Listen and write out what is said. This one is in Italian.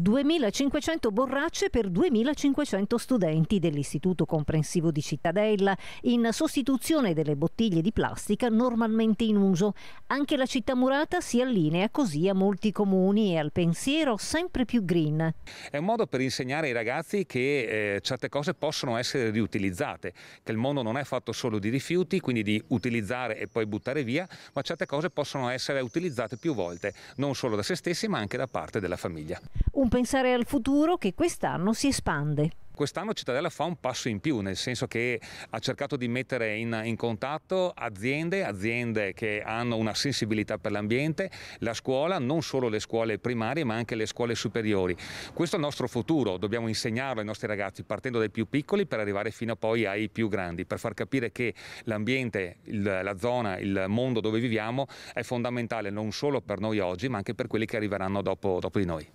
2500 borracce per 2500 studenti dell'Istituto Comprensivo di Cittadella in sostituzione delle bottiglie di plastica normalmente in uso. Anche la città murata si allinea così a molti comuni e al pensiero sempre più green. È un modo per insegnare ai ragazzi che eh, certe cose possono essere riutilizzate, che il mondo non è fatto solo di rifiuti, quindi di utilizzare e poi buttare via, ma certe cose possono essere utilizzate più volte, non solo da se stessi ma anche da parte della famiglia. Un un pensare al futuro che quest'anno si espande. Quest'anno Cittadella fa un passo in più, nel senso che ha cercato di mettere in, in contatto aziende, aziende che hanno una sensibilità per l'ambiente, la scuola, non solo le scuole primarie ma anche le scuole superiori. Questo è il nostro futuro, dobbiamo insegnarlo ai nostri ragazzi partendo dai più piccoli per arrivare fino poi ai più grandi, per far capire che l'ambiente, la zona, il mondo dove viviamo è fondamentale non solo per noi oggi ma anche per quelli che arriveranno dopo, dopo di noi.